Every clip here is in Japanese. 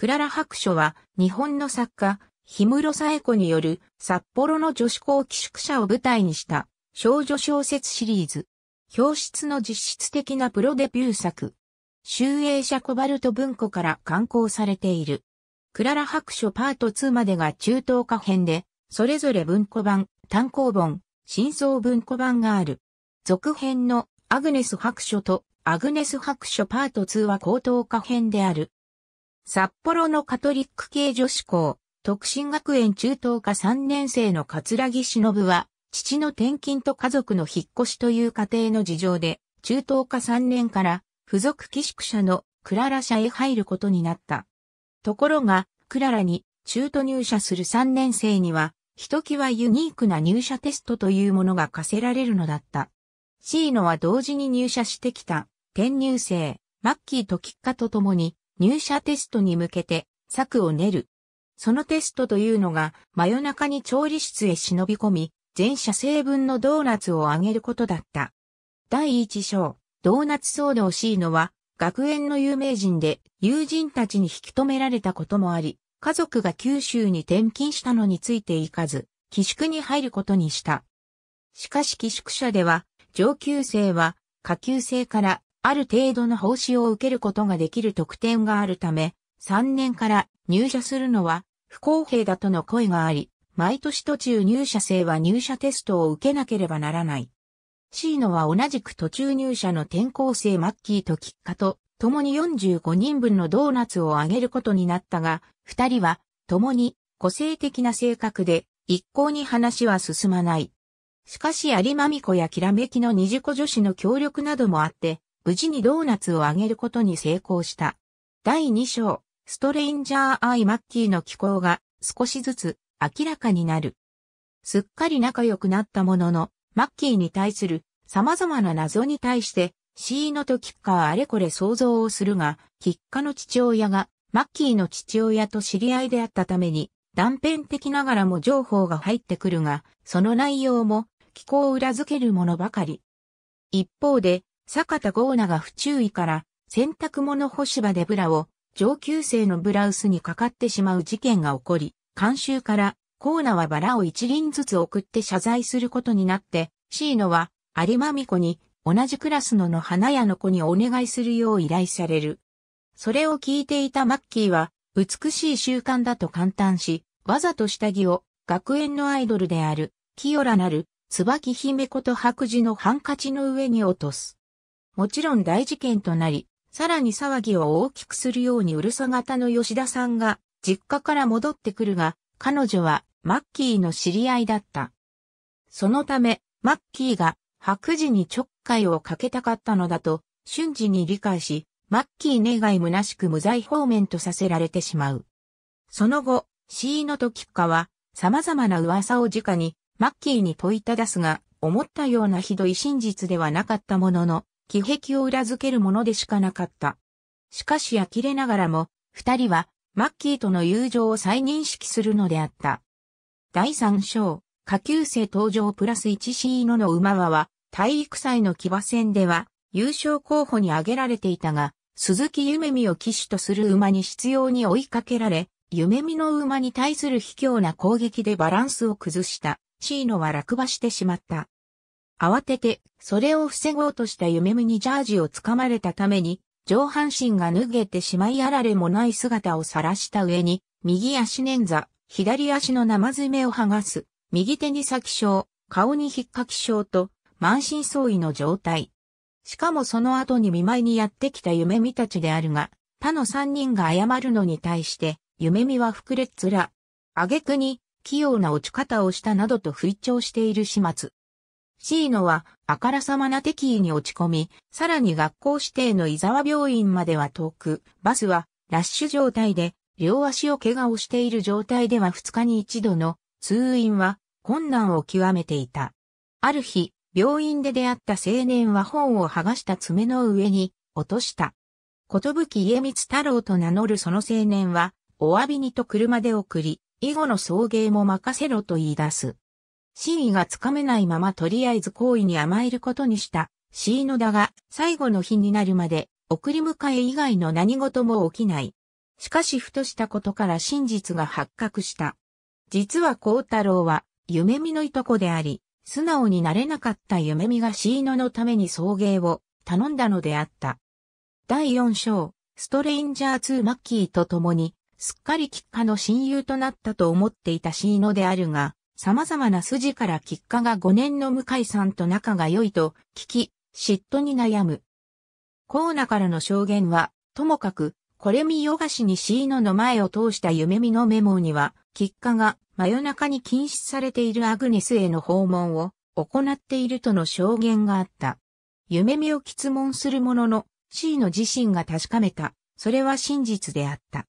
クララ白書は日本の作家、氷室エ子による札幌の女子校寄宿舎を舞台にした少女小説シリーズ。表出の実質的なプロデビュー作。集英社コバルト文庫から刊行されている。クララ白書パート2までが中等下編で、それぞれ文庫版、単行本、真相文庫版がある。続編のアグネス白書とアグネス白書パート2は高等下編である。札幌のカトリック系女子校、特進学園中等科3年生の桂木忍は、父の転勤と家族の引っ越しという家庭の事情で、中等科3年から付属寄宿舎のクララ社へ入ることになった。ところが、クララに中途入社する3年生には、ひときわユニークな入社テストというものが課せられるのだった。シーノは同時に入社してきた、転入生、マッキーとキッカと共に、入社テストに向けて策を練る。そのテストというのが真夜中に調理室へ忍び込み、全社成分のドーナツをあげることだった。第一章、ドーナツ騒動シーノは、学園の有名人で友人たちに引き止められたこともあり、家族が九州に転勤したのについていかず、寄宿に入ることにした。しかし寄宿舎では、上級生は下級生からある程度の報酬を受けることができる特典があるため、3年から入社するのは不公平だとの声があり、毎年途中入社生は入社テストを受けなければならない。シーノは同じく途中入社の転校生マッキーとキッカと、共に45人分のドーナツをあげることになったが、二人は共に個性的な性格で一向に話は進まない。しかし有馬美子やきらめきの二次子女子の協力などもあって、無事にドーナツをあげることに成功した。第2章、ストレインジャー・アイ・マッキーの気候が少しずつ明らかになる。すっかり仲良くなったものの、マッキーに対する様々な謎に対して、シーノとキッカはあれこれ想像をするが、キッカの父親がマッキーの父親と知り合いであったために、断片的ながらも情報が入ってくるが、その内容も気候を裏付けるものばかり。一方で、坂田豪奈が不注意から洗濯物干し場でブラを上級生のブラウスにかかってしまう事件が起こり、監修からコーナはバラを一輪ずつ送って謝罪することになって、シーノは有馬美子に同じクラスのの花屋の子にお願いするよう依頼される。それを聞いていたマッキーは、美しい習慣だと簡単し、わざと下着を学園のアイドルである、キらラなる、椿姫こと白磁のハンカチの上に落とす。もちろん大事件となり、さらに騒ぎを大きくするようにうるさ型の吉田さんが実家から戻ってくるが、彼女はマッキーの知り合いだった。そのため、マッキーが白時にちょっかいをかけたかったのだと瞬時に理解し、マッキー願い虚しく無罪方面とさせられてしまう。その後、因の時かは様々な噂を直にマッキーに問いただすが、思ったようなひどい真実ではなかったものの、奇壁を裏付けるものでしかなかった。しかし呆れながらも、二人は、マッキーとの友情を再認識するのであった。第三章、下級生登場プラス 1C のの馬場は、体育祭の騎馬戦では、優勝候補に挙げられていたが、鈴木夢見を騎手とする馬に執拗に追いかけられ、夢見の馬に対する卑怯な攻撃でバランスを崩した。シーノは落馬してしまった。慌てて、それを防ごうとした夢見にジャージを掴まれたために、上半身が脱げてしまいあられもない姿を晒した上に、右足捻挫、左足の生爪を剥がす、右手に先症、顔に引っかき症と、満身創痍の状態。しかもその後に見舞いにやってきた夢見たちであるが、他の三人が謝るのに対して、夢見は膨れっ面。挙句に、器用な落ち方をしたなどと吹聴している始末。シーノは、あからさまな敵意に落ち込み、さらに学校指定の伊沢病院までは遠く、バスは、ラッシュ状態で、両足を怪我をしている状態では2日に一度の通院は困難を極めていた。ある日、病院で出会った青年は本を剥がした爪の上に落とした。ことぶき家光太郎と名乗るその青年は、お詫びにと車で送り、以後の送迎も任せろと言い出す。真意がつかめないままとりあえず行為に甘えることにした、シーノだが、最後の日になるまで、送り迎え以外の何事も起きない。しかしふとしたことから真実が発覚した。実は幸太郎は、夢見のいとこであり、素直になれなかった夢見がシーノのために送迎を頼んだのであった。第4章、ストレインジャー2マッキーと共に、すっかり喫下の親友となったと思っていたシーノであるが、様々な筋から喫家が5年の向井さんと仲が良いと聞き、嫉妬に悩む。コーナからの証言は、ともかく、これ見よがしにシーノの前を通した夢見のメモには、喫家が真夜中に禁止されているアグネスへの訪問を行っているとの証言があった。夢見を質問するものの、シーノ自身が確かめた。それは真実であった。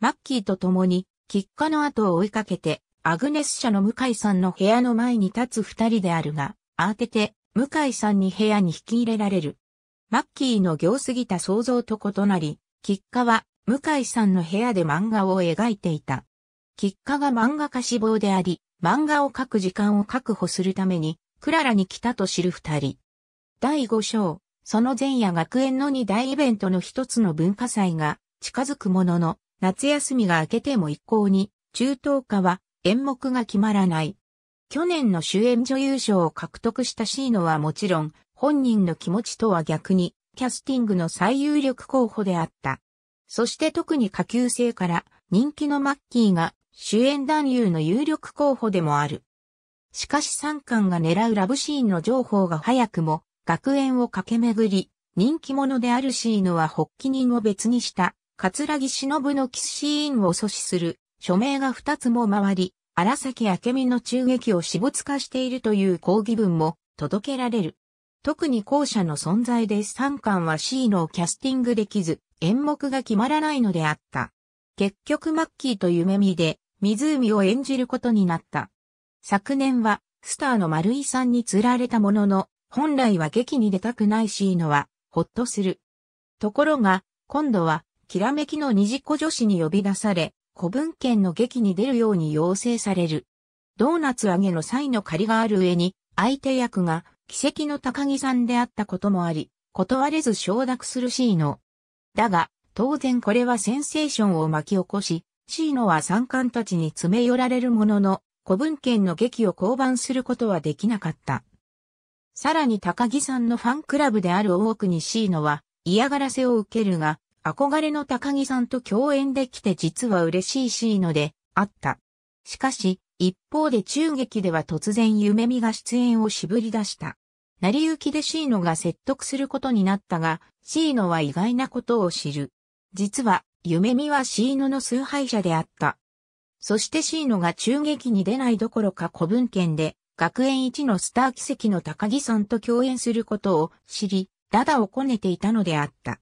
マッキーと共に、喫家の後を追いかけて、アグネス社の向井さんの部屋の前に立つ二人であるが、慌てて、向井さんに部屋に引き入れられる。マッキーの行過ぎた想像と異なり、吉家は、向井さんの部屋で漫画を描いていた。吉家が漫画家志望であり、漫画を描く時間を確保するために、クララに来たと知る二人。第五章、その前夜学園の二大イベントの一つの文化祭が近づくものの、夏休みが明けても一向に、中等科は演目が決まらない。去年の主演女優賞を獲得したシーノはもちろん、本人の気持ちとは逆に、キャスティングの最有力候補であった。そして特に下級生から人気のマッキーが主演男優の有力候補でもある。しかし三冠が狙うラブシーンの情報が早くも学園を駆け巡り、人気者であるシーノは発起人を別にした、桂木忍のキスシーンを阻止する署名が2つも回り、荒崎明美の中撃を私物化しているという抗議文も届けられる。特に後者の存在で三冠は C のキャスティングできず、演目が決まらないのであった。結局マッキーと夢見で、湖を演じることになった。昨年は、スターの丸井さんに釣られたものの、本来は劇に出たくない C のは、ほっとする。ところが、今度は、きらめきの二次子女子に呼び出され、古文献の劇に出るように要請される。ドーナツ揚げの際の借りがある上に、相手役が奇跡の高木さんであったこともあり、断れず承諾する C の。だが、当然これはセンセーションを巻き起こし、C のは参観たちに詰め寄られるものの、古文献の劇を降板することはできなかった。さらに高木さんのファンクラブである大奥に C のは嫌がらせを受けるが、憧れの高木さんと共演できて実は嬉しいシーノで、あった。しかし、一方で中劇では突然夢見が出演を絞り出した。成り行きでシーノが説得することになったが、シーノは意外なことを知る。実は、夢見はシーノの崇拝者であった。そしてシーノが中劇に出ないどころか古文献で、学園一のスター奇跡の高木さんと共演することを知り、ダダをこねていたのであった。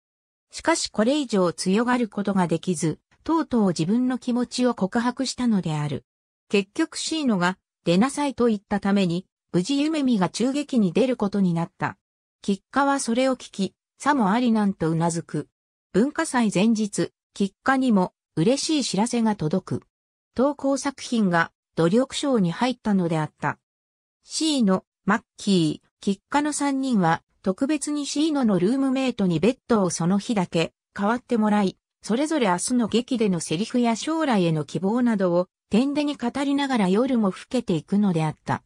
しかしこれ以上強がることができず、とうとう自分の気持ちを告白したのである。結局シーノが出なさいと言ったために、無事夢見が中撃に出ることになった。吉家はそれを聞き、さもありなんとうなずく。文化祭前日、吉家にも嬉しい知らせが届く。投稿作品が努力賞に入ったのであった。シーノ、マッキー、吉家の3人は特別にシーノのルームメイトにベッドをその日だけ変わってもらい、それぞれ明日の劇でのセリフや将来への希望などを点でに語りながら夜も更けていくのであった。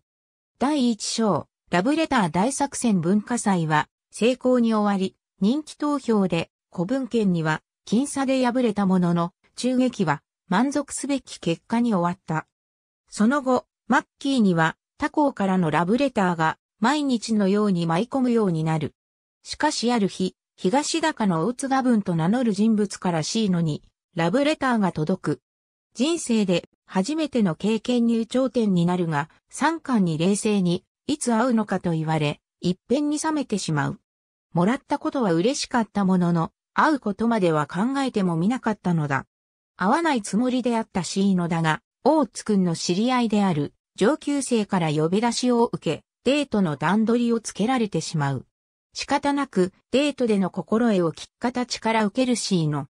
第1章、ラブレター大作戦文化祭は成功に終わり、人気投票で古文献には僅差で敗れたものの、中劇は満足すべき結果に終わった。その後、マッキーには他校からのラブレターが毎日のように舞い込むようになる。しかしある日、東高の大津田文と名乗る人物から C のに、ラブレターが届く。人生で初めての経験入頂点になるが、三巻に冷静に、いつ会うのかと言われ、一遍に冷めてしまう。もらったことは嬉しかったものの、会うことまでは考えてもみなかったのだ。会わないつもりであった C のだが、大津くんの知り合いである上級生から呼び出しを受け、デートの段取りをつけられてしまう。仕方なく、デートでの心得を聞く形から受けるシーの。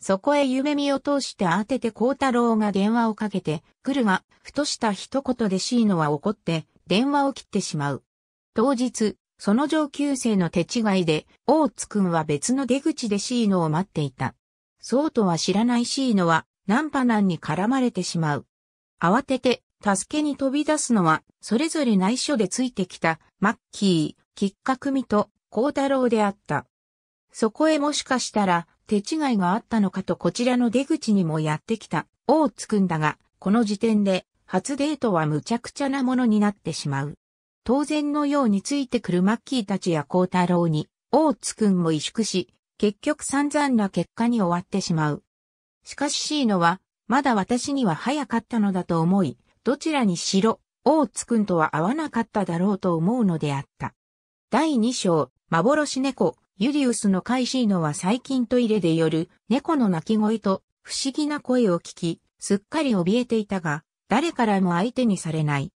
そこへ夢見を通して当てて光太郎が電話をかけてくるが、ふとした一言でシーノは怒って電話を切ってしまう。当日、その上級生の手違いで、大津くんは別の出口でシーノを待っていた。そうとは知らないシーノは、ナンパンに絡まれてしまう。慌てて、助けに飛び出すのは、それぞれ内緒でついてきた、マッキー、きっかくみと、孝太郎であった。そこへもしかしたら、手違いがあったのかとこちらの出口にもやってきた、大津くんだが、この時点で、初デートは無茶苦茶なものになってしまう。当然のようについてくるマッキーたちや孝太郎に、大津くんも萎縮し、結局散々な結果に終わってしまう。しかし C のは、まだ私には早かったのだと思い、どちらにしろ、大津くんとは合わなかっただろうと思うのであった。第2章、幻猫、ユリウスの飼いシーノは最近トイレで夜、猫の鳴き声と不思議な声を聞き、すっかり怯えていたが、誰からも相手にされない。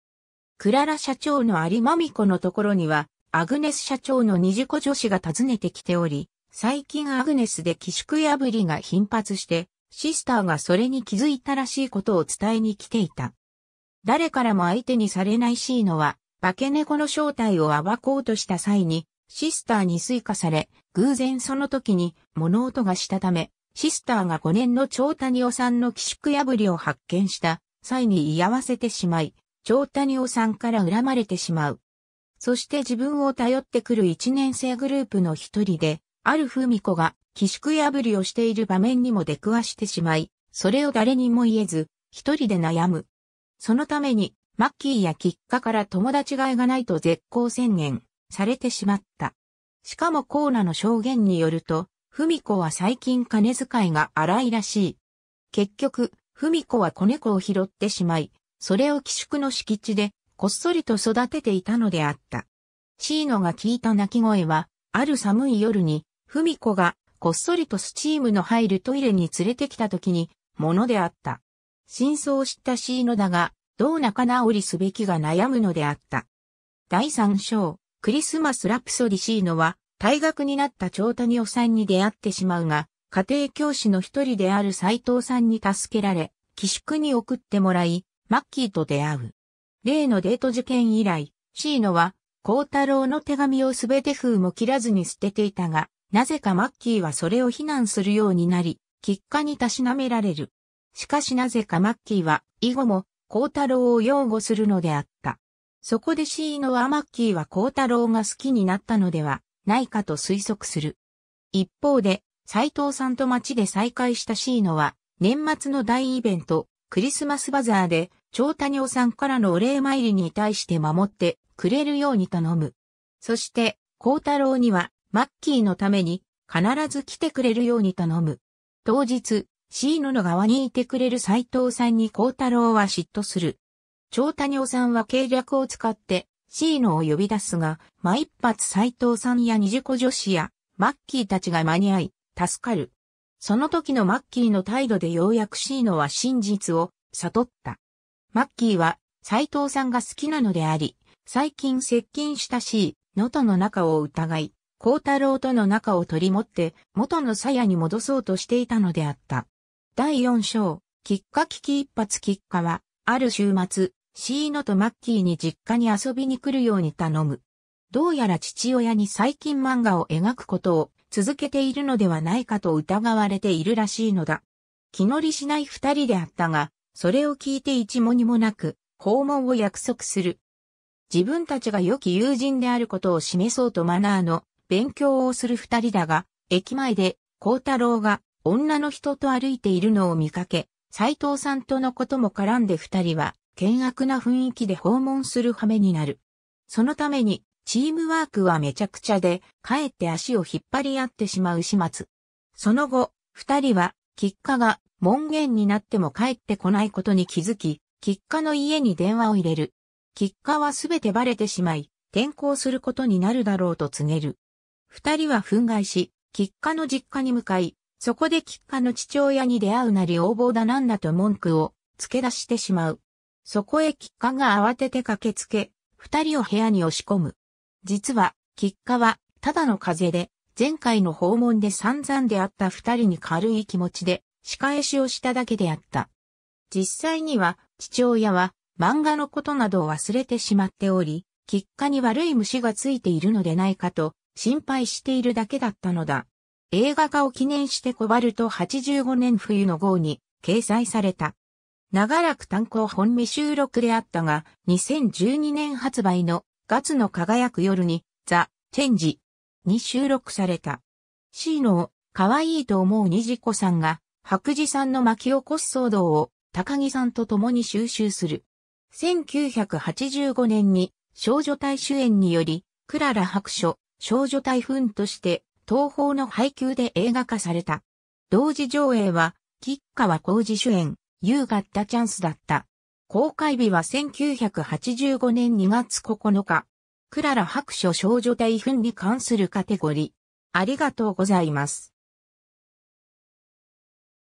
クララ社長の有マ美子のところには、アグネス社長の二次子女子が訪ねてきており、最近アグネスで寄宿破りが頻発して、シスターがそれに気づいたらしいことを伝えに来ていた。誰からも相手にされないシーノは、化け猫の正体を暴こうとした際に、シスターに追加され、偶然その時に物音がしたため、シスターが5年の長谷尾さんの寄宿破りを発見した際に居合わせてしまい、長谷尾さんから恨まれてしまう。そして自分を頼ってくる1年生グループの一人で、ある文子が寄宿破りをしている場面にも出くわしてしまい、それを誰にも言えず、一人で悩む。そのために、マッキーやキッカから友達がいがないと絶好宣言されてしまった。しかもコーナの証言によると、フミコは最近金遣いが荒いらしい。結局、フミコは子猫を拾ってしまい、それを寄宿の敷地でこっそりと育てていたのであった。シーノが聞いた鳴き声は、ある寒い夜に、フミコがこっそりとスチームの入るトイレに連れてきた時に、ものであった。真相を知った椎野だが、どう仲直りすべきが悩むのであった。第3章、クリスマスラプソディ椎野は、退学になった長谷夫さんに出会ってしまうが、家庭教師の一人である斎藤さんに助けられ、寄宿に送ってもらい、マッキーと出会う。例のデート事件以来、シーノは、孝太郎の手紙をすべて封も切らずに捨てていたが、なぜかマッキーはそれを非難するようになり、喫下にたしなめられる。しかしなぜかマッキーは、以後も、光太郎を擁護するのであった。そこでシーノはマッキーは光太郎が好きになったのではないかと推測する。一方で、斎藤さんと街で再会したシーノは、年末の大イベント、クリスマスバザーで、長谷尾さんからのお礼参りに対して守ってくれるように頼む。そして、光太郎には、マッキーのために、必ず来てくれるように頼む。当日、シーノの側にいてくれる斎藤さんに幸太郎は嫉妬する。長谷尾さんは計略を使って、シーノを呼び出すが、ま一発斎藤さんや二次子女子や、マッキーたちが間に合い、助かる。その時のマッキーの態度でようやくシーノは真実を悟った。マッキーは斎藤さんが好きなのであり、最近接近したシー、ノとの仲を疑い、幸太郎との仲を取り持って、元の鞘に戻そうとしていたのであった。第4章、きっかき一発きっかは、ある週末、シーノとマッキーに実家に遊びに来るように頼む。どうやら父親に最近漫画を描くことを続けているのではないかと疑われているらしいのだ。気乗りしない二人であったが、それを聞いて一もにもなく、訪問を約束する。自分たちが良き友人であることを示そうとマナーの勉強をする二人だが、駅前で、孝太郎が女の人と歩いているのを見かけ、斎藤さんとのことも絡んで二人は、険悪な雰囲気で訪問する羽目になる。そのために、チームワークはめちゃくちゃで、かえって足を引っ張り合ってしまう始末。その後、二人は、吉家が門限になっても帰ってこないことに気づき、吉家の家に電話を入れる。吉家はすべてバレてしまい、転校することになるだろうと告げる。二人は憤慨し、吉家の実家に向かい、そこで吉家の父親に出会うなり横暴だなんだと文句を付け出してしまう。そこへ吉家が慌てて駆けつけ、二人を部屋に押し込む。実は、吉家は、ただの風邪で、前回の訪問で散々であった二人に軽い気持ちで、仕返しをしただけであった。実際には、父親は、漫画のことなどを忘れてしまっており、吉家に悪い虫がついているのでないかと、心配しているだけだったのだ。映画化を記念してコバルト85年冬の号に掲載された。長らく単行本未収録であったが、2012年発売の月の輝く夜にザ・チェンジに収録された。シーノを可愛いと思う虹子さんが白磁さんの巻き起こす騒動を高木さんと共に収集する。1985年に少女隊主演により、クララ白書、少女隊フンとして東宝の配給で映画化された。同時上映は、吉川浩二主演、夕方チャンスだった。公開日は1985年2月9日。クララ白書少女大奮に関するカテゴリー。ありがとうございます。